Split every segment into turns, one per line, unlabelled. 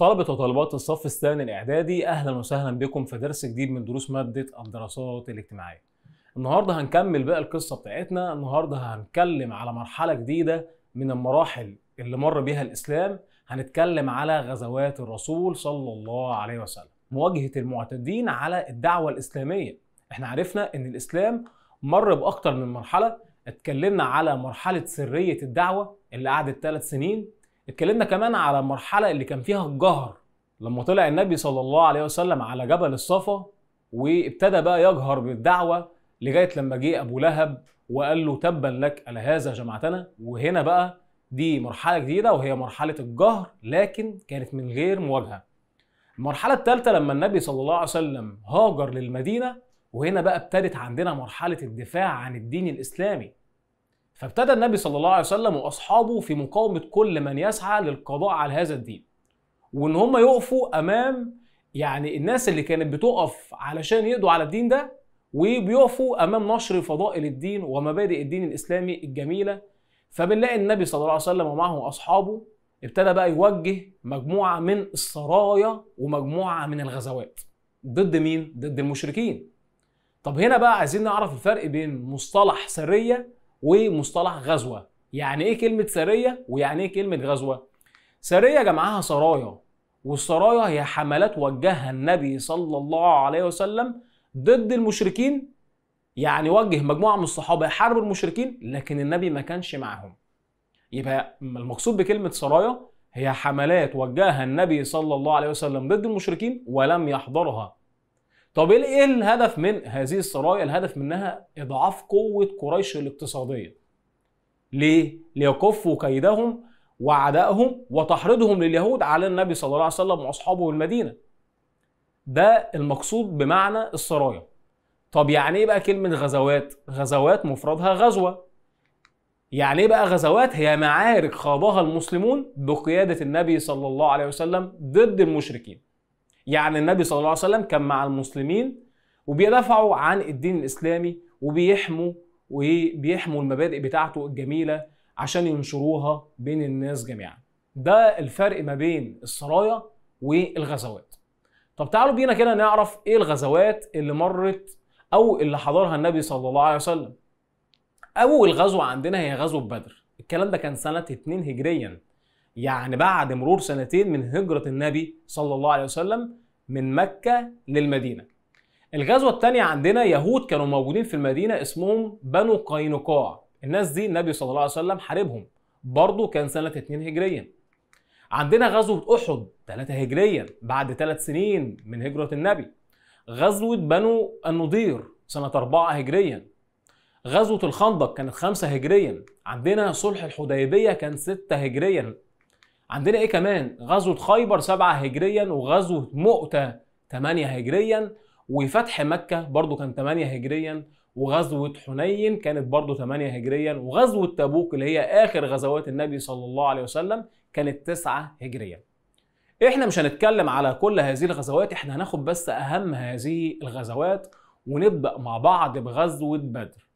طلبة وطالبات الصف الثاني الإعدادي أهلا وسهلا بكم في درس جديد من دروس مادة الدراسات الاجتماعية. النهارده هنكمل بقى القصة بتاعتنا، النهارده هنتكلم على مرحلة جديدة من المراحل اللي مر بها الإسلام، هنتكلم على غزوات الرسول صلى الله عليه وسلم. مواجهة المعتدين على الدعوة الإسلامية. احنا عرفنا إن الإسلام مر بأكتر من مرحلة، اتكلمنا على مرحلة سرية الدعوة اللي قعدت ثلاث سنين اتكلمنا كمان على المرحله اللي كان فيها الجهر لما طلع النبي صلى الله عليه وسلم على جبل الصفا وابتدى بقى يجهر بالدعوه لغايه لما جه ابو لهب وقال له تبا لك على هذا جمعتنا وهنا بقى دي مرحله جديده وهي مرحله الجهر لكن كانت من غير مواجهه المرحله الثالثه لما النبي صلى الله عليه وسلم هاجر للمدينه وهنا بقى ابتدت عندنا مرحله الدفاع عن الدين الاسلامي فابتدى النبي صلى الله عليه وسلم واصحابه في مقاومه كل من يسعى للقضاء على هذا الدين وان هم يقفوا امام يعني الناس اللي كانت بتقف علشان يقضوا على الدين ده وبيقفوا امام نشر فضائل الدين ومبادئ الدين الاسلامي الجميله فبنلاقي النبي صلى الله عليه وسلم ومعه اصحابه ابتدى بقى يوجه مجموعه من السرايا ومجموعه من الغزوات ضد مين ضد المشركين طب هنا بقى عايزين نعرف الفرق بين مصطلح سريه ومصطلح غزوه يعني ايه كلمه سريه ويعني ايه كلمه غزوه سريه جمعها سرايا والسرايا هي حملات وجهها النبي صلى الله عليه وسلم ضد المشركين يعني وجه مجموعه من الصحابه يحاربوا المشركين لكن النبي ما كانش معاهم يبقى المقصود بكلمه سرايا هي حملات وجهها النبي صلى الله عليه وسلم ضد المشركين ولم يحضرها طب إيه, ايه الهدف من هذه السرايا؟ الهدف منها اضعاف قوه قريش الاقتصاديه. ليه؟ ليكفوا كيدهم وعدائهم وتحريضهم لليهود على النبي صلى الله عليه وسلم واصحابه والمدينه. ده المقصود بمعنى السرايا. طب يعني ايه بقى كلمه غزوات؟ غزوات مفردها غزوه. يعني ايه بقى غزوات؟ هي معارك خاضها المسلمون بقياده النبي صلى الله عليه وسلم ضد المشركين. يعني النبي صلى الله عليه وسلم كان مع المسلمين وبيدافعوا عن الدين الإسلامي وبيحموا وبيحموا المبادئ بتاعته الجميلة عشان ينشروها بين الناس جميعا ده الفرق ما بين السرايا والغزوات طب تعالوا بينا كده نعرف ايه الغزوات اللي مرت او اللي حضرها النبي صلى الله عليه وسلم اول غزوه عندنا هي غزوه بدر الكلام ده كان سنه 2 هجريا يعني بعد مرور سنتين من هجرة النبي صلى الله عليه وسلم من مكة للمدينة الغزوة الثانية عندنا يهود كانوا موجودين في المدينة اسمهم بنو قينقاع الناس دي النبي صلى الله عليه وسلم حاربهم برضه كان سنة 2 هجريا عندنا غزوة أحد 3 هجريا بعد 3 سنين من هجرة النبي غزوة بنو النضير سنة 4 هجريا غزوة الخندق كانت 5 هجريا عندنا صلح الحديبية كان 6 هجريا عندنا ايه كمان غزوة خيبر 7 هجريا وغزوة مؤتة 8 هجريا وفتح مكة برضو كان 8 هجريا وغزوة حنين كانت برضو 8 هجريا وغزوة تبوك اللي هي آخر غزوات النبي صلى الله عليه وسلم كانت 9 هجريا احنا مش هنتكلم على كل هذه الغزوات احنا هناخد بس أهم هذه الغزوات ونبدأ مع بعض بغزوة بدر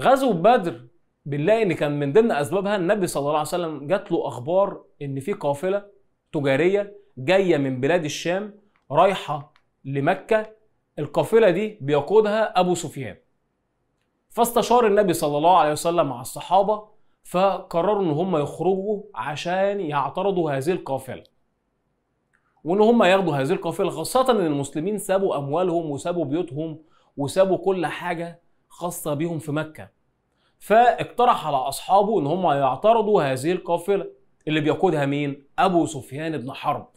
غزوة بدر بنلاقي ان كان من ضمن اسبابها النبي صلى الله عليه وسلم جات له اخبار ان في قافله تجاريه جايه من بلاد الشام رايحه لمكه القافله دي بيقودها ابو سفيان فاستشار النبي صلى الله عليه وسلم مع الصحابه فقرروا ان هم يخرجوا عشان يعترضوا هذه القافله وان هم ياخدوا هذه القافله خاصه ان المسلمين سابوا اموالهم وسابوا بيوتهم وسابوا كل حاجه خاصه بيهم في مكه فاقترح على أصحابه إن هم يعترضوا هذه القافلة اللي بيقودها مين؟ أبو سفيان بن حرب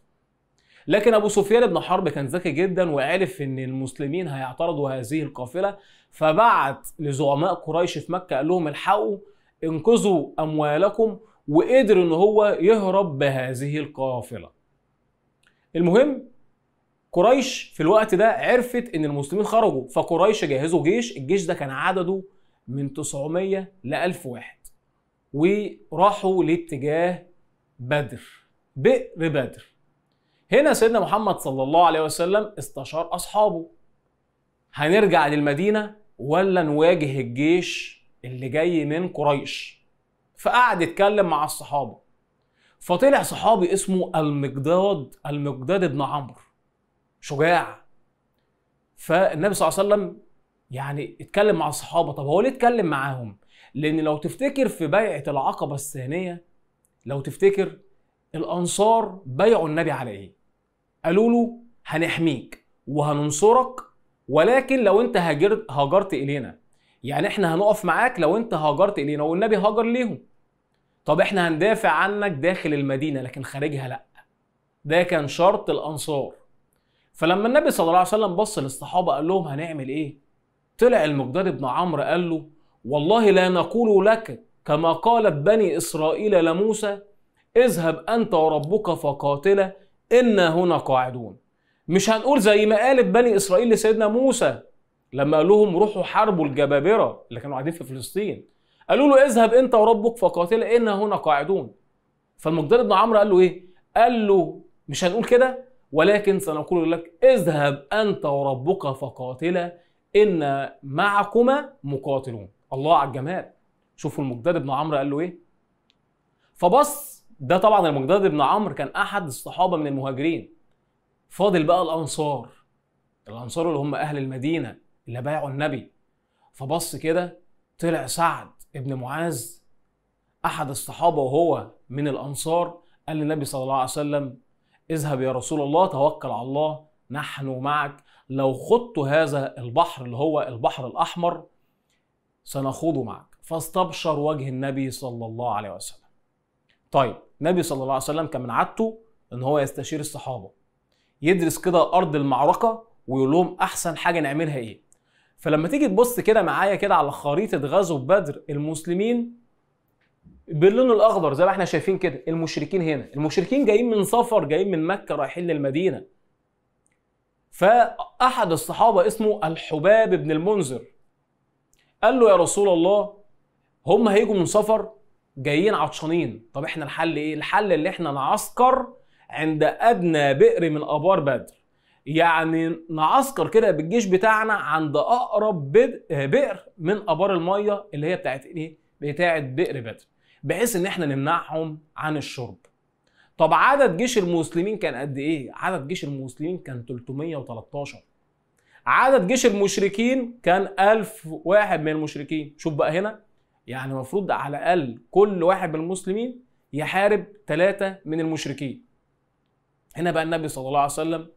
لكن أبو سفيان بن حرب كان ذكي جدا وعرف إن المسلمين هيعترضوا هذه القافلة فبعت لزعماء قريش في مكة قال لهم الحقوا انقذوا أموالكم وقدر إن هو يهرب بهذه القافلة المهم قريش في الوقت ده عرفت ان المسلمين خرجوا فقريش جهزوا جيش الجيش ده كان عدده من 900 ل 1000 واحد وراحوا لاتجاه بدر بئر بدر هنا سيدنا محمد صلى الله عليه وسلم استشار أصحابه هنرجع للمدينة ولا نواجه الجيش اللي جاي من قريش فقعد يتكلم مع الصحابة فطلع صحابي اسمه المقداد المقداد بن عمرو شجاع فالنبي صلى الله عليه وسلم يعني اتكلم مع الصحابه طب هو ليه اتكلم معاهم لان لو تفتكر في بيعه العقبه الثانيه لو تفتكر الانصار بايعوا النبي عليه قالوا له هنحميك وهننصرك ولكن لو انت هاجرت هاجرت الينا يعني احنا هنقف معاك لو انت هاجرت الينا والنبي هاجر ليهم طب احنا هندافع عنك داخل المدينه لكن خارجها لا ده كان شرط الانصار فلما النبي صلى الله عليه وسلم بص للصحابه قال لهم هنعمل ايه طلع المقداد بن عمرو قال له والله لا نقول لك كما قالت بني إسرائيل لموسى اذهب أنت وربك فقاتلا إنا هنا قاعدون مش هنقول زي ما قالت بني إسرائيل لسيدنا موسى لما قال لهم روحوا حاربوا الجبابرة اللي كانوا قاعدين في فلسطين قالوا له اذهب أنت وربك فقاتلا إنا هنا قاعدون فالمقداد بن عمرو قال له إيه؟ قال له مش هنقول كده ولكن سنقول لك اذهب أنت وربك فقاتلا ان معكما مقاتلون الله على الجمال شوفوا المقداد بن عمرو قال له ايه فبص ده طبعا المقداد بن عمرو كان احد الصحابه من المهاجرين فاضل بقى الانصار الانصار اللي هم اهل المدينه اللي بايعوا النبي فبص كده طلع سعد ابن معاذ احد الصحابه وهو من الانصار قال للنبي صلى الله عليه وسلم اذهب يا رسول الله توكل على الله نحن معك لو خضت هذا البحر اللي هو البحر الأحمر سنخوضه معك فاستبشر وجه النبي صلى الله عليه وسلم طيب النبي صلى الله عليه وسلم كان من عادته ان هو يستشير الصحابه يدرس كده ارض المعركه ويقول لهم احسن حاجه نعملها ايه فلما تيجي تبص كده معايا كده على خريطه غزو بدر المسلمين باللون الاخضر زي ما احنا شايفين كده المشركين هنا المشركين جايين من سفر جايين من مكه رايحين للمدينه فأحد الصحابة اسمه الحباب بن المنذر قال له يا رسول الله هم هيجوا من سفر جايين عطشانين طب احنا الحل ايه الحل اللي احنا نعسكر عند ادنى بئر من ابار بدر يعني نعسكر كده بالجيش بتاعنا عند اقرب بئر من ابار الميه اللي هي بتاعت ايه بتاعت بئر بدر بحيث ان احنا نمنعهم عن الشرب طب عدد جيش المسلمين كان قد ايه؟ عدد جيش المسلمين كان 313 عدد جيش المشركين كان 1000 واحد من المشركين شوف بقى هنا يعني المفروض على الاقل كل واحد من المسلمين يحارب ثلاثة من المشركين هنا بقى النبي صلى الله عليه وسلم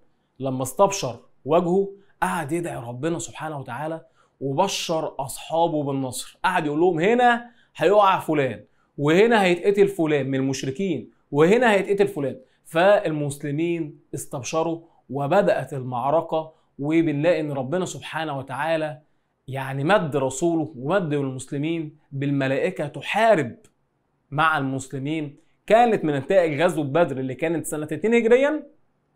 لما استبشر وجهه قعد يدعي ربنا سبحانه وتعالى وبشر اصحابه بالنصر قعد يقول لهم هنا هيقع فلان وهنا هيتقتل فلان من المشركين وهنا هيتقتل فلان فالمسلمين استبشروا وبدات المعركه وبنلاقي ان ربنا سبحانه وتعالى يعني مد رسوله ومد المسلمين بالملائكه تحارب مع المسلمين كانت من نتائج غزوه بدر اللي كانت سنه 2 هجريا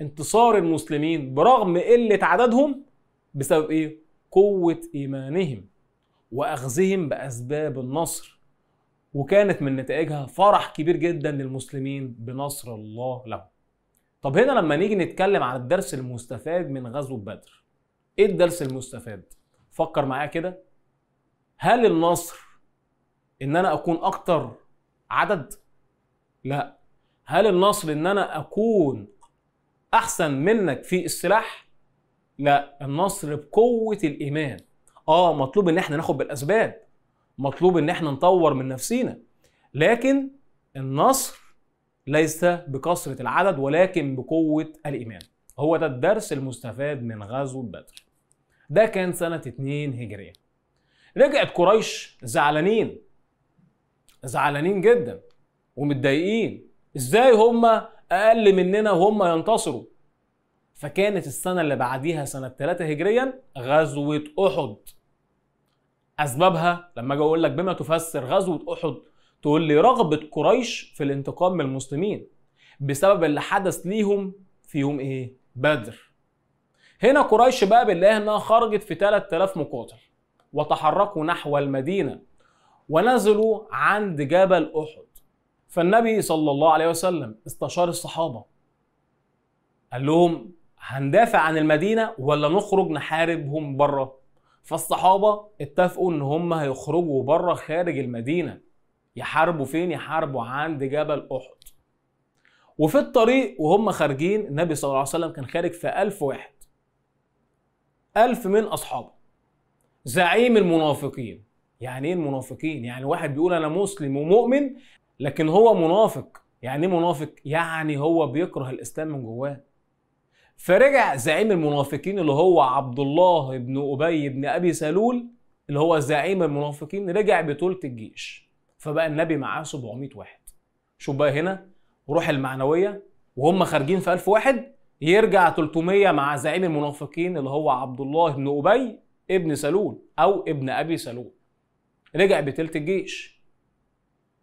انتصار المسلمين برغم قله عددهم بسبب ايه؟ قوه ايمانهم واخذهم باسباب النصر وكانت من نتائجها فرح كبير جدا للمسلمين بنصر الله لهم طب هنا لما نيجي نتكلم على الدرس المستفاد من غزوة بدر ايه الدرس المستفاد فكر معايا كده هل النصر ان انا اكون اكتر عدد لا هل النصر ان انا اكون احسن منك في السلاح لا النصر بقوه الايمان اه مطلوب ان احنا ناخد بالاسباب مطلوب ان احنا نطور من نفسينا لكن النصر ليس بكثره العدد ولكن بقوه الايمان هو ده الدرس المستفاد من غزوه بدر ده كان سنه 2 هجريه رجعت قريش زعلانين زعلانين جدا ومتضايقين ازاي هم اقل مننا وهم ينتصروا فكانت السنه اللي بعديها سنه 3 هجريا غزوه احد اسبابها لما اجي اقول لك بما تفسر غزوه احد تقول لي رغبه قريش في الانتقام من المسلمين بسبب اللي حدث ليهم في يوم ايه بدر هنا قريش بقى بالله انها خرجت في 3000 مقاتل وتحركوا نحو المدينه ونزلوا عند جبل احد فالنبي صلى الله عليه وسلم استشار الصحابه قال لهم هندافع عن المدينه ولا نخرج نحاربهم بره فالصحابه اتفقوا ان هم هيخرجوا بره خارج المدينه يحاربوا فين يحاربوا عند جبل احد وفي الطريق وهم خارجين النبي صلى الله عليه وسلم كان خارج في ألف واحد ألف من أصحابه زعيم المنافقين يعني ايه المنافقين يعني واحد بيقول انا مسلم ومؤمن لكن هو منافق يعني ايه منافق يعني هو بيكره الاسلام من جواه فرجع زعيم المنافقين اللي هو عبد الله بن ابي بن ابي سلول اللي هو زعيم المنافقين رجع بطولة الجيش فبقى النبي معاه 700 واحد شوف بقى هنا روح المعنوية وهم خارجين في 1000 واحد يرجع 300 مع زعيم المنافقين اللي هو عبد الله بن أبي ابن سلول أو ابن أبي سلول رجع بتلت الجيش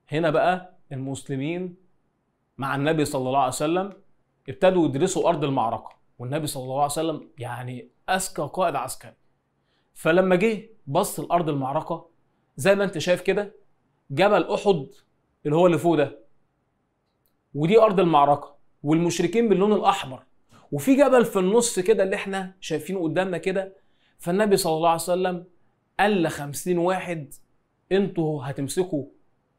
هنا بقى المسلمين مع النبي صلى الله عليه وسلم ابتدوا يدرسوا أرض المعركة والنبي صلى الله عليه وسلم يعني اذكى قائد عسكري فلما جه بص لارض المعركه زي ما انت شايف كده جبل احد اللي هو اللي فوق ده ودي ارض المعركه والمشركين باللون الاحمر وفي جبل في النص كده اللي احنا شايفينه قدامنا كده فالنبي صلى الله عليه وسلم قال ل 50 واحد انتوا هتمسكوا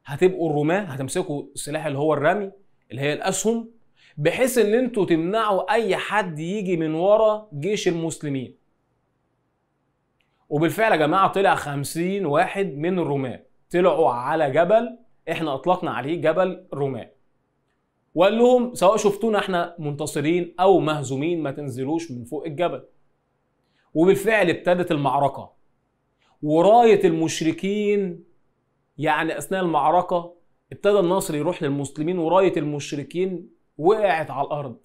هتبقوا الرماه هتمسكوا السلاح اللي هو الرمي اللي هي الاسهم بحيث ان انتوا تمنعوا اي حد يجي من ورا جيش المسلمين وبالفعل يا جماعه طلع خمسين واحد من الرومان طلعوا على جبل احنا اطلقنا عليه جبل رومان وقال لهم سواء شفتونا احنا منتصرين او مهزومين ما تنزلوش من فوق الجبل وبالفعل ابتدت المعركه ورايه المشركين يعني اثناء المعركه ابتدى النصر يروح للمسلمين ورايه المشركين وقعت على الارض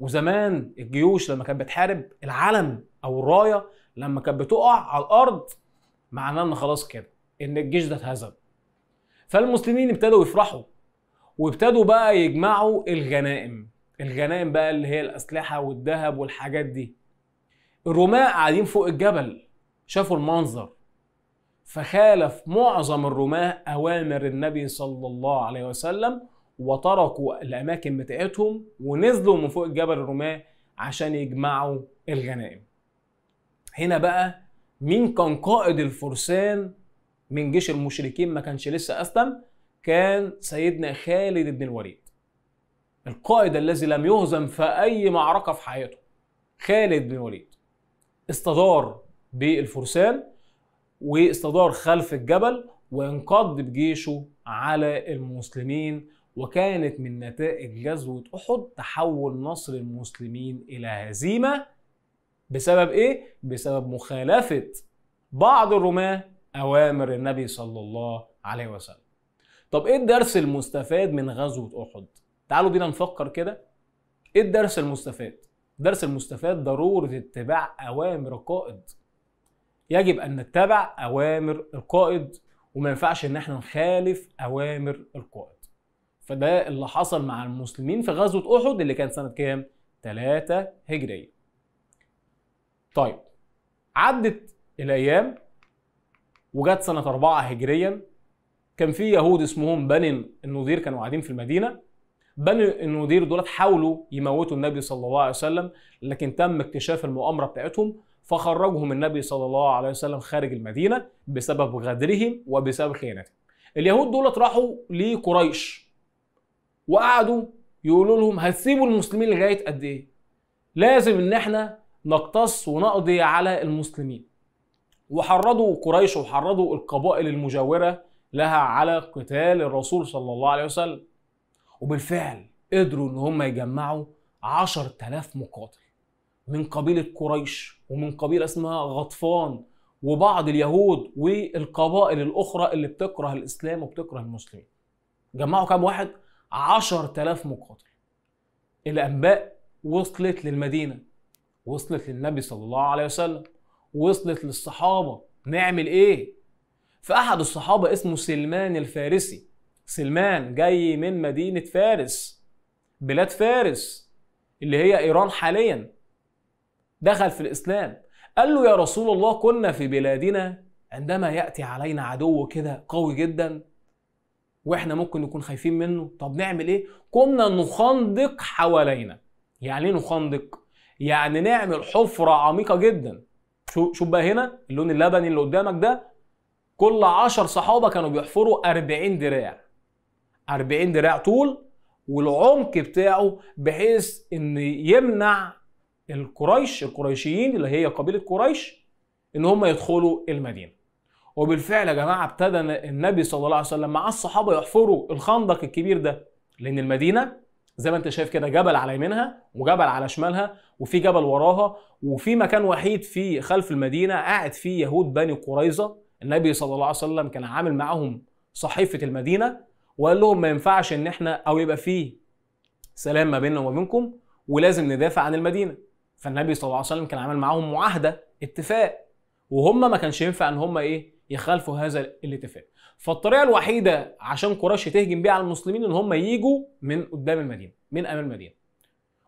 وزمان الجيوش لما كانت بتحارب العلم او الرايه لما كانت بتقع على الارض معناه ان خلاص كده ان الجيش ده اتهزم فالمسلمين ابتدوا يفرحوا وابتدوا بقى يجمعوا الغنائم الغنائم بقى اللي هي الاسلحه والذهب والحاجات دي الرماة قاعدين فوق الجبل شافوا المنظر فخالف معظم الرماة أوامر النبي صلى الله عليه وسلم وتركوا الأماكن بتاعتهم ونزلوا من فوق الجبل الرماة عشان يجمعوا الغنائم هنا بقى مين كان قائد الفرسان من جيش المشركين ما كانش لسه أسلم كان سيدنا خالد بن الوليد القائد الذي لم يهزم في أي معركة في حياته خالد بن الوليد استدار بالفرسان واستدار خلف الجبل وانقض بجيشه على المسلمين وكانت من نتائج غزوة أحد تحول نصر المسلمين إلى هزيمة بسبب إيه؟ بسبب مخالفة بعض الرماة أوامر النبي صلى الله عليه وسلم طب إيه الدرس المستفاد من غزوة أحد؟ تعالوا بينا نفكر كده إيه الدرس المستفاد؟ الدرس المستفاد ضرورة اتباع أوامر القائد يجب أن نتبع أوامر القائد وما ينفعش إن احنا نخالف أوامر القائد فده اللي حصل مع المسلمين في غزوة أحد اللي كان سنة كام؟ 3 هجرية. طيب عدت الأيام وجت سنة 4 هجريا كان في يهود اسمهم بني النضير كانوا قاعدين في المدينة بني النضير دولت حاولوا يموتوا النبي صلى الله عليه وسلم لكن تم اكتشاف المؤامرة بتاعتهم فخرجهم النبي صلى الله عليه وسلم خارج المدينة بسبب غدرهم وبسبب خيانتهم اليهود دولت راحوا لقريش وقعدوا يقولوا لهم هتسيبوا المسلمين لغايه قد ايه؟ لازم ان احنا نقتص ونقضي على المسلمين. وحرضوا قريش وحرضوا القبائل المجاوره لها على قتال الرسول صلى الله عليه وسلم. وبالفعل قدروا ان هم يجمعوا 10000 مقاتل من قبيله قريش ومن قبيله اسمها غطفان وبعض اليهود والقبائل الاخرى اللي بتكره الاسلام وبتكره المسلمين. جمعوا كام واحد؟ 10000 مقاتل الانباء وصلت للمدينه وصلت للنبي صلى الله عليه وسلم وصلت للصحابه نعمل ايه فاحد الصحابه اسمه سلمان الفارسي سلمان جاي من مدينه فارس بلاد فارس اللي هي ايران حاليا دخل في الاسلام قال له يا رسول الله كنا في بلادنا عندما ياتي علينا عدو كده قوي جدا واحنا ممكن نكون خايفين منه طب نعمل ايه قمنا نخندق حوالينا يعني ايه نخندق يعني نعمل حفره عميقه جدا شوف بقى هنا اللون اللبني اللي قدامك ده كل 10 صحابه كانوا بيحفروا 40 دراع 40 دراع طول والعمق بتاعه بحيث ان يمنع القريش القريشيين اللي هي قبيله قريش ان هم يدخلوا المدينه وبالفعل يا جماعه ابتدى النبي صلى الله عليه وسلم مع الصحابه يحفروا الخندق الكبير ده لان المدينه زي ما انت شايف كده جبل على يمينها وجبل على شمالها وفي جبل وراها وفي مكان وحيد في خلف المدينه قاعد فيه يهود بني قريظه النبي صلى الله عليه وسلم كان عامل معاهم صحيفه المدينه وقال لهم ما ينفعش ان احنا او يبقى فيه سلام ما بيننا وما بينكم ولازم ندافع عن المدينه فالنبي صلى الله عليه وسلم كان عامل معاهم معاهده اتفاق وهم ما كانش ينفع ان هم ايه يخالفوا هذا الاتفاق فالطريقه الوحيده عشان قريش تهجم بيها على المسلمين ان هم يجوا من قدام المدينه من امام المدينه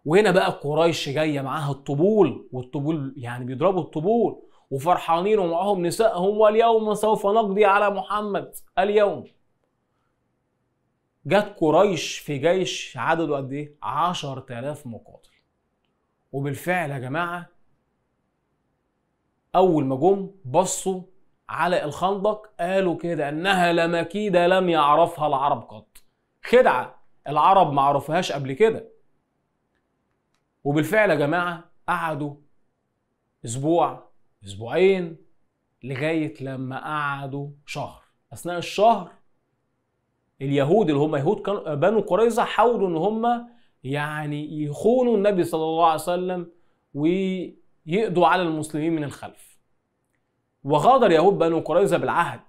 وهنا بقى قريش جايه معاها الطبول والطبول يعني بيضربوا الطبول وفرحانين ومعاهم نسائهم واليوم سوف نقضي على محمد اليوم جت قريش في جيش عدده قد ايه 10000 مقاتل وبالفعل يا جماعه اول ما جم بصوا على الخندق قالوا كده انها لمكيده لم يعرفها العرب قط خدعه العرب ما عرفوهاش قبل كده وبالفعل يا جماعه قعدوا اسبوع اسبوعين لغايه لما قعدوا شهر اثناء الشهر اليهود اللي هم يهود كانوا بنو قريظه حاولوا ان هم يعني يخونوا النبي صلى الله عليه وسلم ويقضوا على المسلمين من الخلف وغادر يهود بنو قريظه بالعهد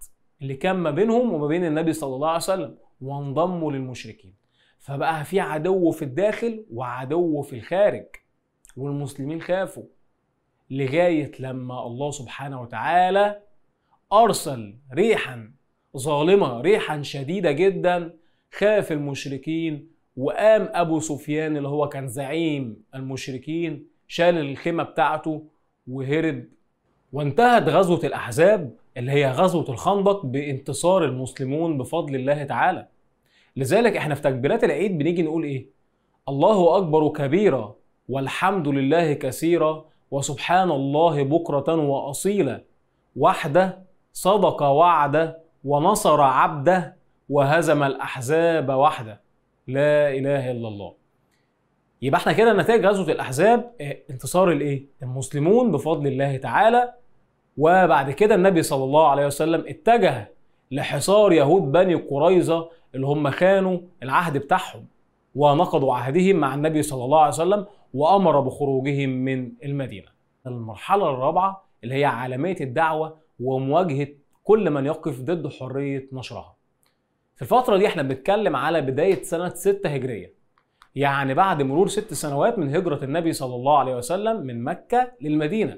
اللي كان ما بينهم وما بين النبي صلى الله عليه وسلم وانضموا للمشركين فبقى في عدو في الداخل وعدو في الخارج والمسلمين خافوا لغايه لما الله سبحانه وتعالى ارسل ريحا ظالمه ريحا شديده جدا خاف المشركين وقام ابو سفيان اللي هو كان زعيم المشركين شال الخيمه بتاعته وهرب وانتهت غزوة الأحزاب اللي هي غزوة الخندق بانتصار المسلمون بفضل الله تعالى لذلك احنا في تكبيرات العيد بنيجي نقول ايه الله أكبر كبيرا والحمد لله كثيرا وسبحان الله بكرة وأصيلا وحده صدق وعده ونصر عبده وهزم الأحزاب وحده لا إله إلا الله يبقى احنا كده نتائج غزوه الاحزاب آه، انتصار الايه المسلمون بفضل الله تعالى وبعد كده النبي صلى الله عليه وسلم اتجه لحصار يهود بني قريظة اللي هم خانوا العهد بتاعهم ونقضوا عهدهم مع النبي صلى الله عليه وسلم وأمر بخروجهم من المدينة المرحلة الرابعة اللي هي عالمية الدعوة ومواجهة كل من يقف ضد حرية نشرها في الفترة دي احنا بنتكلم على بداية سنة 6 هجرية يعني بعد مرور ست سنوات من هجرة النبي صلى الله عليه وسلم من مكة للمدينة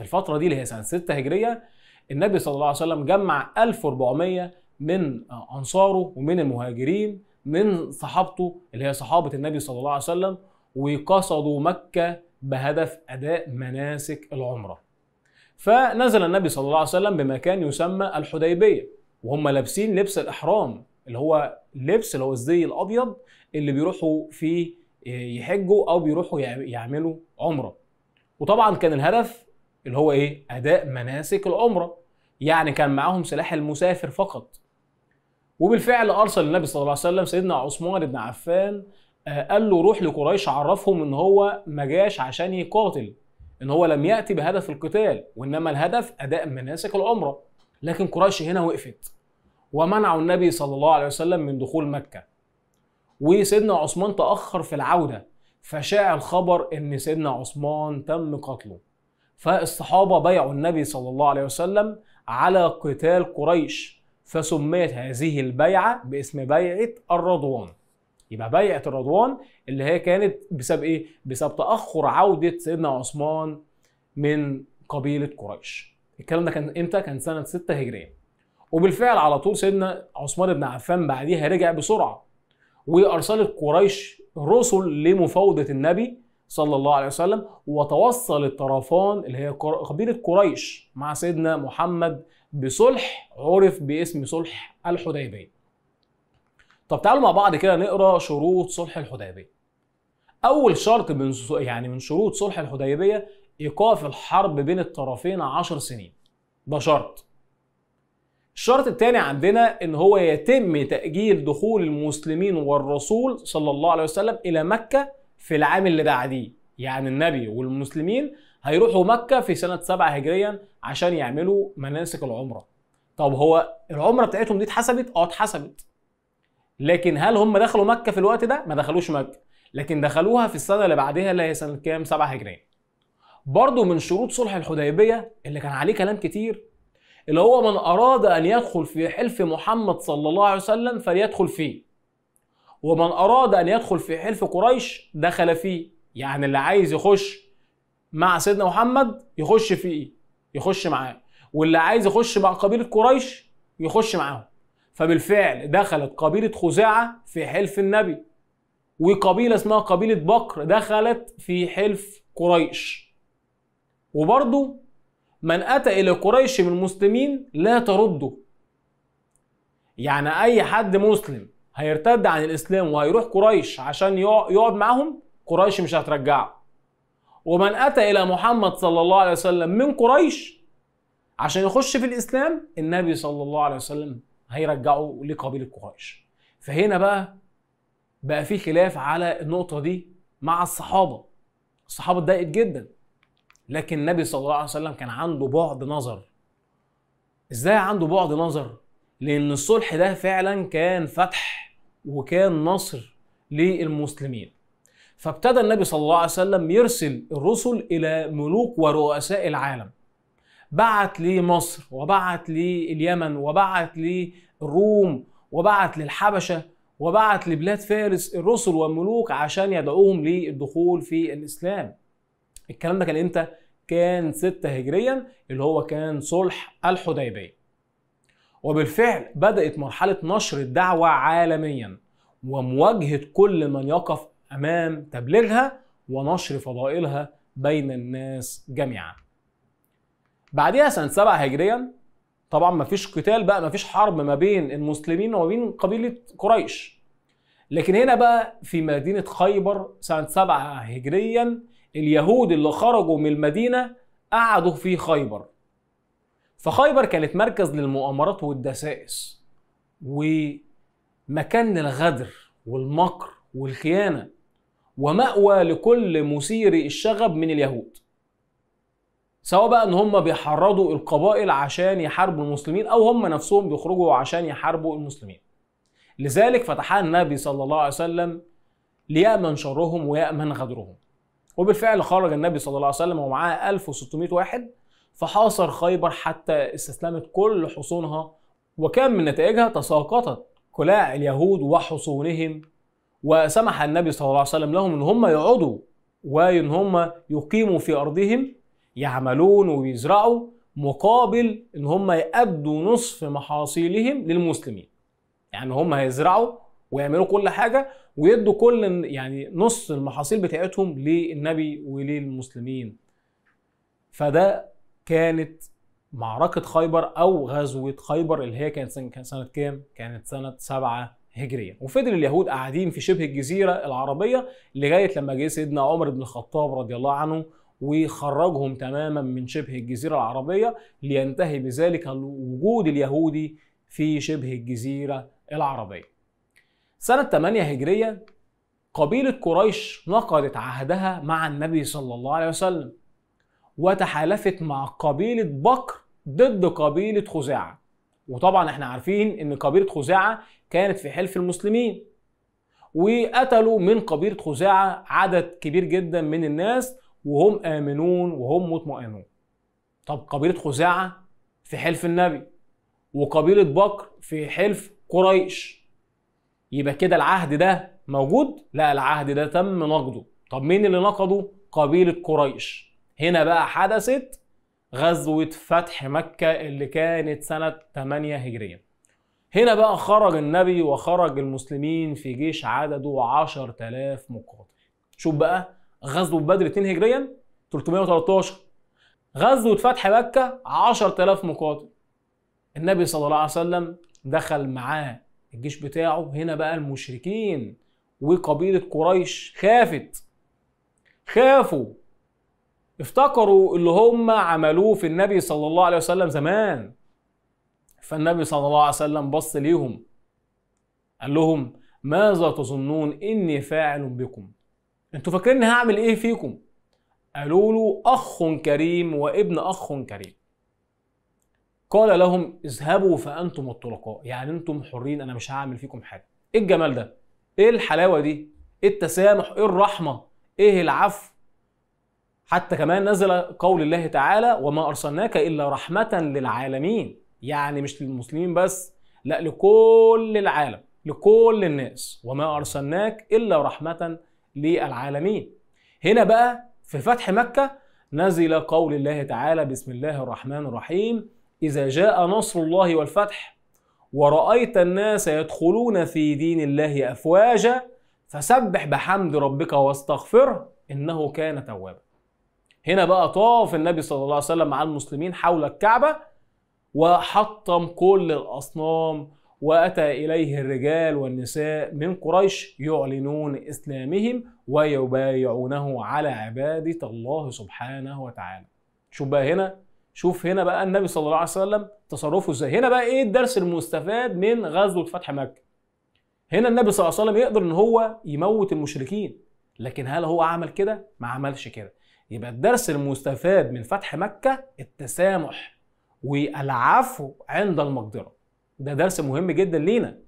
في الفترة دي اللي هي سنة 6 هجرية النبي صلى الله عليه وسلم جمع 1400 من آه، أنصاره ومن المهاجرين من صحابته اللي هي صحابة النبي صلى الله عليه وسلم وقصدوا مكة بهدف أداء مناسك العمرة فنزل النبي صلى الله عليه وسلم بمكان يسمى الحديبية وهم لابسين لبس الإحرام اللي هو اللبس اللي هو الزي الأبيض اللي بيروحوا فيه آه، يحجوا أو بيروحوا يعملوا عمرة وطبعا كان الهدف اللي هو ايه اداء مناسك العمره يعني كان معاهم سلاح المسافر فقط وبالفعل ارسل النبي صلى الله عليه وسلم سيدنا عثمان بن عفان آه، قال له روح لقريش عرفهم ان هو ما جاش عشان يقاتل ان هو لم ياتي بهدف القتال وانما الهدف اداء مناسك العمره لكن قريش هنا وقفت ومنعوا النبي صلى الله عليه وسلم من دخول مكه وسيدنا عثمان تاخر في العوده فشاع الخبر ان سيدنا عثمان تم قتله فالصحابة بايعوا النبي صلى الله عليه وسلم على قتال قريش فسميت هذه البيعة باسم بيعة الرضوان يبقى بيعة الرضوان اللي هي كانت بسبب ايه؟ بسبب تأخر عودة سيدنا عثمان من قبيلة قريش الكلام ده كان امتى؟ كان سنة 6 هجرية وبالفعل على طول سيدنا عثمان بن عفان بعديها رجع بسرعة وأرسلت قريش رسل لمفاوضة النبي صلى الله عليه وسلم وتوصل الطرفان اللي هي قبيلة قريش مع سيدنا محمد بصلح عرف باسم صلح الحديبية طب تعالوا مع بعض كده نقرا شروط صلح الحديبية أول شرط من يعني من شروط صلح الحديبية إيقاف الحرب بين الطرفين عشر سنين ده شرط الشرط الثاني عندنا ان هو يتم تاجيل دخول المسلمين والرسول صلى الله عليه وسلم الى مكه في العام اللي بعديه يعني النبي والمسلمين هيروحوا مكة في سنة سبعة هجريا عشان يعملوا مناسك العمرة طب هو العمرة بتاعتهم دي اتحسبت؟ اه اتحسبت لكن هل هم دخلوا مكة في الوقت ده؟ ما دخلوش مكة لكن دخلوها في السنة اللي بعدها اللي هي سنة كام؟ سبعة هجرية برضه من شروط صلح الحديبية اللي كان عليه كلام كتير اللي هو من أراد أن يدخل في حلف محمد صلى الله عليه وسلم فليدخل فيه ومن أراد أن يدخل في حلف قريش دخل فيه يعني اللي عايز يخش مع سيدنا محمد يخش فيه يخش معاه واللي عايز يخش مع قبيلة قريش يخش معاهم فبالفعل دخلت قبيلة خزاعة في حلف النبي وقبيلة اسمها قبيلة بكر دخلت في حلف قريش وبرضه من أتى إلى قريش من المسلمين لا ترده يعني أي حد مسلم هيرتد عن الاسلام وهيروح قريش عشان يقعد معاهم قريش مش هترجعه ومن اتى الى محمد صلى الله عليه وسلم من قريش عشان يخش في الاسلام النبي صلى الله عليه وسلم هيرجعه لقبيله قريش فهنا بقى بقى في خلاف على النقطه دي مع الصحابه الصحابه اتضايقت جدا لكن النبي صلى الله عليه وسلم كان عنده بعد نظر ازاي عنده بعد نظر لأن الصلح ده فعلا كان فتح وكان نصر للمسلمين فابتدى النبي صلى الله عليه وسلم يرسل الرسل إلى ملوك ورؤساء العالم بعت لمصر وبعت لليمن وبعت للروم وبعت للحبشة وبعت لبلاد فارس الرسل والملوك عشان يدعوهم للدخول في الإسلام الكلام ده كان امتى؟ كان 6 هجريا اللي هو كان صلح الحديبيه وبالفعل بدأت مرحلة نشر الدعوة عالميا ومواجهة كل من يقف أمام تبليغها ونشر فضائلها بين الناس جميعا بعدها سنة 7 هجريا طبعا مفيش قتال بقى مفيش حرب ما بين المسلمين وما بين قبيلة قريش لكن هنا بقى في مدينة خيبر سنة 7 هجريا اليهود اللي خرجوا من المدينة قعدوا في خيبر فخيبر كانت مركز للمؤامرات والدسائس ومكان للغدر والمكر والخيانة ومأوى لكل مثيري الشغب من اليهود سواء بقى ان هم بيحرضوا القبائل عشان يحاربوا المسلمين او هم نفسهم بيخرجوا عشان يحاربوا المسلمين لذلك فتحها النبي صلى الله عليه وسلم ليأمن شرهم ويأمن غدرهم وبالفعل خرج النبي صلى الله عليه وسلم ومعاه 1600 واحد فحاصر خيبر حتى استسلمت كل حصونها وكان من نتائجها تساقطت قلاع اليهود وحصونهم وسمح النبي صلى الله عليه وسلم لهم ان هم يقعدوا وان هم يقيموا في ارضهم يعملون ويزرعوا مقابل ان هم يأدوا نصف محاصيلهم للمسلمين يعني هم هيزرعوا ويعملوا كل حاجه ويدوا كل يعني نص المحاصيل بتاعتهم للنبي وللمسلمين فده كانت معركة خيبر أو غزوة خيبر اللي هي كانت سنة, سنة كام؟ كانت سنة سبعة هجرية وفضل اليهود قاعدين في شبه الجزيرة العربية لغاية لما جه سيدنا عمر بن الخطاب رضي الله عنه وخرجهم تماما من شبه الجزيرة العربية لينتهي بذلك الوجود اليهودي في شبه الجزيرة العربية سنة 8 هجرية قبيلة قريش نقضت عهدها مع النبي صلى الله عليه وسلم وتحالفت مع قبيلة بكر ضد قبيلة خزاعة وطبعا احنا عارفين ان قبيلة خزاعة كانت في حلف المسلمين وقتلوا من قبيلة خزاعة عدد كبير جدا من الناس وهم آمنون وهم مطمئنون طب قبيلة خزاعة في حلف النبي وقبيلة بكر في حلف قريش يبقى كده العهد ده موجود؟ لا العهد ده تم نقضه طب مين اللي نقضه؟ قبيلة قريش هنا بقى حدثت غزوة فتح مكة اللي كانت سنة 8 هجرية هنا بقى خرج النبي وخرج المسلمين في جيش عدده 10000 مقاتل شوف بقى غزوة بدر 2 هجريا 313 غزوة فتح مكة 10000 مقاتل النبي صلى الله عليه وسلم دخل معاه الجيش بتاعه هنا بقى المشركين وقبيلة قريش خافت خافوا افتكروا اللي هم عملوه في النبي صلى الله عليه وسلم زمان فالنبي صلى الله عليه وسلم بص ليهم قال لهم ماذا تظنون اني فاعل بكم انتوا فاكرين هعمل ايه فيكم قالوا له اخ كريم وابن اخ كريم قال لهم اذهبوا فانتم الطلقاء يعني انتم حرين انا مش هعمل فيكم حاجه ايه الجمال ده ايه الحلاوه دي ايه التسامح ايه الرحمه ايه العفو حتى كمان نزل قول الله تعالى وما أرسلناك إلا رحمة للعالمين يعني مش للمسلمين بس لا لكل العالم لكل الناس وما أرسلناك إلا رحمة للعالمين هنا بقى في فتح مكة نزل قول الله تعالى بسم الله الرحمن الرحيم إذا جاء نصر الله والفتح ورأيت الناس يدخلون في دين الله أفواجا فسبح بحمد ربك واستغفره إنه كان توابا هنا بقى طاف النبي صلى الله عليه وسلم مع المسلمين حول الكعبة وحطم كل الأصنام وأتى إليه الرجال والنساء من قريش يعلنون إسلامهم ويبايعونه على عبادة الله سبحانه وتعالى شوف بقى هنا شوف هنا بقى النبي صلى الله عليه وسلم تصرفه ازاي هنا بقى ايه الدرس المستفاد من غزوة فتح مكة هنا النبي صلى الله عليه وسلم يقدر ان هو يموت المشركين لكن هل هو عمل كده ما عملش كده يبقى الدرس المستفاد من فتح مكة التسامح والعفو عند المقدرة ده درس مهم جدا لينا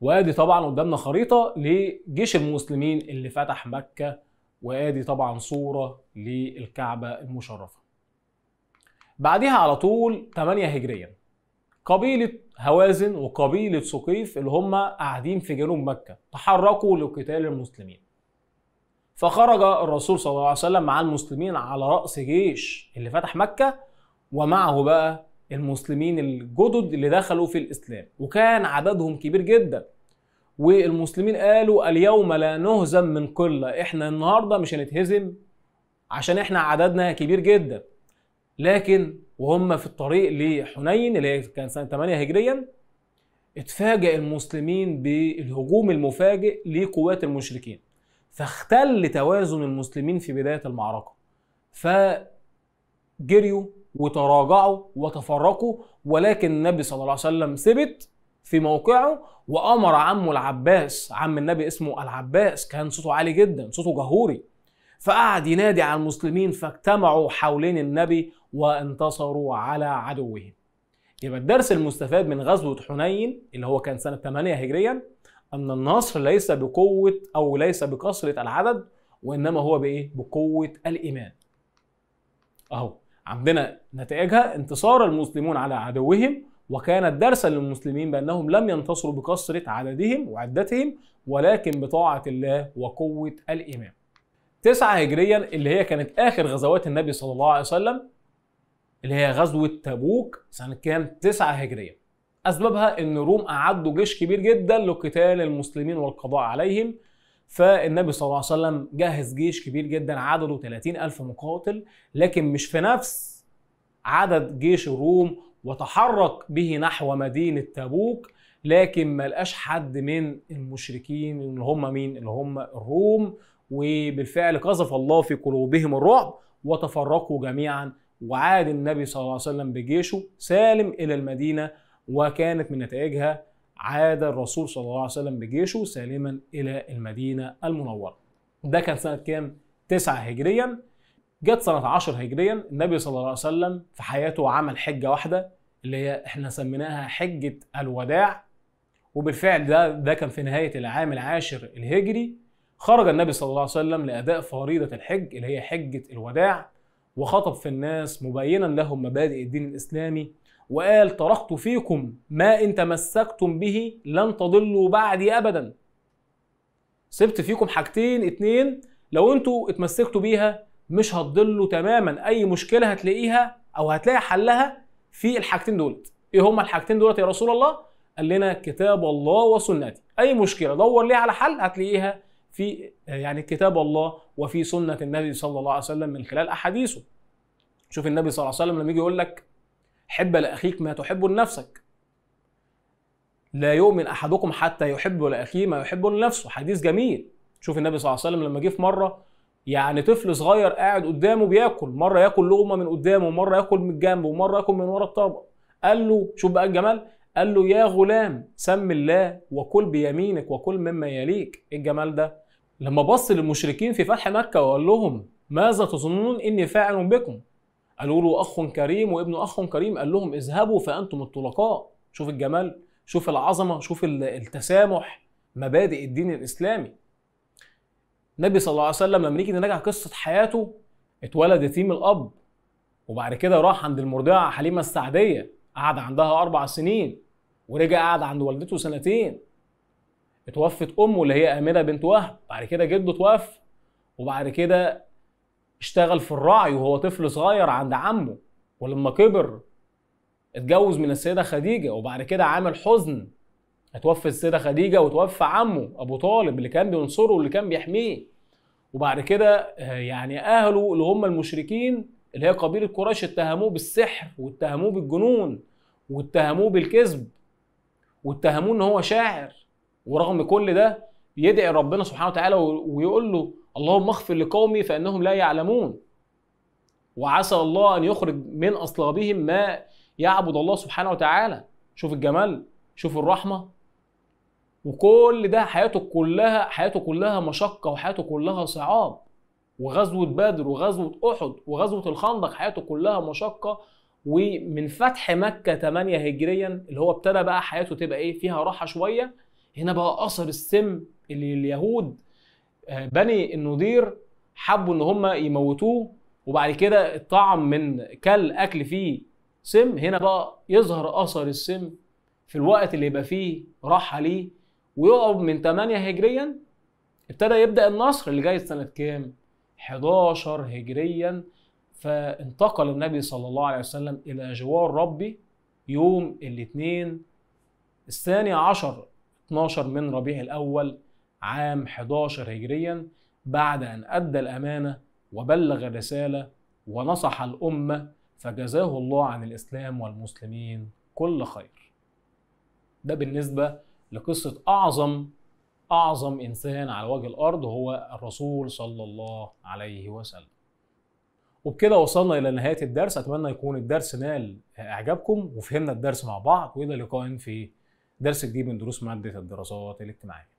وادي طبعا قدامنا خريطة لجيش المسلمين اللي فتح مكة وادي طبعا صورة للكعبة المشرفة بعدها على طول 8 هجريا قبيلة هوازن وقبيلة سقيف اللي هم قاعدين في جنوب مكة تحركوا لقتال المسلمين فخرج الرسول صلى الله عليه وسلم مع المسلمين على رأس جيش اللي فتح مكة ومعه بقى المسلمين الجدد اللي دخلوا في الإسلام وكان عددهم كبير جدا والمسلمين قالوا اليوم لا نهزم من قلة احنا النهاردة مش هنتهزم عشان احنا عددنا كبير جدا لكن وهم في الطريق لحنين اللي كان سنة 8 هجريا اتفاجئ المسلمين بالهجوم المفاجئ لقوات المشركين فاختل توازن المسلمين في بداية المعركة فجريوا وتراجعوا وتفرقوا ولكن النبي صلى الله عليه وسلم ثبت في موقعه وأمر عمه العباس عم النبي اسمه العباس كان صوته عالي جدا صوته جهوري فقعد ينادي على المسلمين فاجتمعوا حوالين النبي وانتصروا على عدوهم يبقى الدرس المستفاد من غزوة حنين اللي هو كان سنة 8 هجريا ان النصر ليس بقوه او ليس بكثره العدد وانما هو بايه بقوه الايمان اهو عندنا نتائجها انتصار المسلمون على عدوهم وكانت درسا للمسلمين بانهم لم ينتصروا بكثره عددهم وعدتهم ولكن بطاعه الله وقوه الايمان. تسعة هجريا اللي هي كانت اخر غزوات النبي صلى الله عليه وسلم اللي هي غزوه تبوك سنه كام؟ تسعة هجريه اسبابها ان روم اعدوا جيش كبير جدا لقتال المسلمين والقضاء عليهم فالنبي صلى الله عليه وسلم جهز جيش كبير جدا عدده 30 ألف مقاتل لكن مش في نفس عدد جيش الروم وتحرك به نحو مدينة تبوك لكن ما لقاش حد من المشركين اللي هم مين اللي هم الروم وبالفعل قذف الله في قلوبهم الرعب وتفرقوا جميعا وعاد النبي صلى الله عليه وسلم بجيشه سالم إلى المدينة وكانت من نتائجها عاد الرسول صلى الله عليه وسلم بجيشه سالما إلى المدينة المنورة ده كان سنة كام؟ 9 هجريا جت سنة 10 هجريا النبي صلى الله عليه وسلم في حياته عمل حجة واحدة اللي هي احنا سميناها حجة الوداع وبالفعل ده ده كان في نهاية العام العاشر الهجري خرج النبي صلى الله عليه وسلم لأداء فريضة الحج اللي هي حجة الوداع وخطب في الناس مبينا لهم مبادئ الدين الإسلامي وقال تركت فيكم ما إن تمسكتم به لن تضلوا بعدي أبدا سبت فيكم حاجتين اتنين لو انتوا اتمسكتوا بيها مش هتضلوا تماما أي مشكلة هتلاقيها أو هتلاقي حلها في الحاجتين دولت إيه هما الحاجتين دولت يا رسول الله؟ قال لنا كتاب الله وسنتي أي مشكلة دور ليها على حل هتلاقيها في يعني كتاب الله وفي سنة النبي صلى الله عليه وسلم من خلال أحاديثه شوف النبي صلى الله عليه وسلم لما يجي يقول لك حب لاخيك ما تحب لنفسك لا يؤمن احدكم حتى يحب لاخيه ما يحب لنفسه حديث جميل شوف النبي صلى الله عليه وسلم لما جه في مره يعني طفل صغير قاعد قدامه بياكل مره ياكل لقمه من قدامه ومره ياكل من جنبه ومره ياكل من ورا الطبق قال له شوف بقى الجمال قال له يا غلام سم الله وكل بيمينك وكل مما يليك ايه الجمال ده لما بص للمشركين في فتح مكه وقال لهم ماذا تظنون اني فاعل بكم قالوا له اخ كريم وابنه اخ كريم قال لهم اذهبوا فانتم الطلقاء شوف الجمال شوف العظمه شوف التسامح مبادئ الدين الاسلامي النبي صلى الله عليه وسلم لما نيجي نراجع قصه حياته اتولد يتيم الاب وبعد كده راح عند المرضعه حليمه السعديه قعد عندها اربع سنين ورجع قعد عند والدته سنتين اتوفت امه اللي هي امنه بنت وهب بعد كده جده توفى وبعد كده اشتغل في الراعي وهو طفل صغير عند عمه ولما كبر اتجوز من السيده خديجه وبعد كده عامل حزن اتوفى السيده خديجه وتوفى عمه ابو طالب اللي كان بينصره واللي كان بيحميه وبعد كده آه، يعني اهله اللي هم المشركين اللي هي قبيله قريش اتهموه بالسحر واتهموه بالجنون واتهموه بالكذب واتهموه ان هو شاعر ورغم كل ده يدعي ربنا سبحانه وتعالى ويقول له اللهم اغفر لقومي فانهم لا يعلمون وعسى الله ان يخرج من اصلابهم ما يعبد الله سبحانه وتعالى شوف الجمال شوف الرحمه وكل ده حياته كلها حياته كلها مشقه وحياته كلها صعاب وغزوه بدر وغزوه احد وغزوه الخندق حياته كلها مشقه ومن فتح مكه 8 هجريا اللي هو ابتدى بقى حياته تبقى ايه فيها راحه شويه هنا بقى اثر السم اللي اليهود بني النضير حبوا ان هم يموتوه وبعد كده الطعم من كل اكل فيه سم هنا بقى يظهر اثر السم في الوقت اللي يبقى فيه راحه ليه ويقعد من 8 هجريا ابتدى يبدا النصر اللي جاي سنه كام 11 هجريا فانتقل النبي صلى الله عليه وسلم الى جوار ربي يوم الاثنين الثاني عشر 12 من ربيع الاول عام 11 هجريا بعد أن أدى الأمانة وبلغ الرسالة ونصح الأمة فجزاه الله عن الإسلام والمسلمين كل خير ده بالنسبة لقصة أعظم أعظم إنسان على وجه الأرض هو الرسول صلى الله عليه وسلم وبكده وصلنا إلى نهاية الدرس أتمنى يكون الدرس نال إعجابكم وفهمنا الدرس مع بعض وإلى لقاء في درس جديد من دروس مادة الدراسات الاجتماعية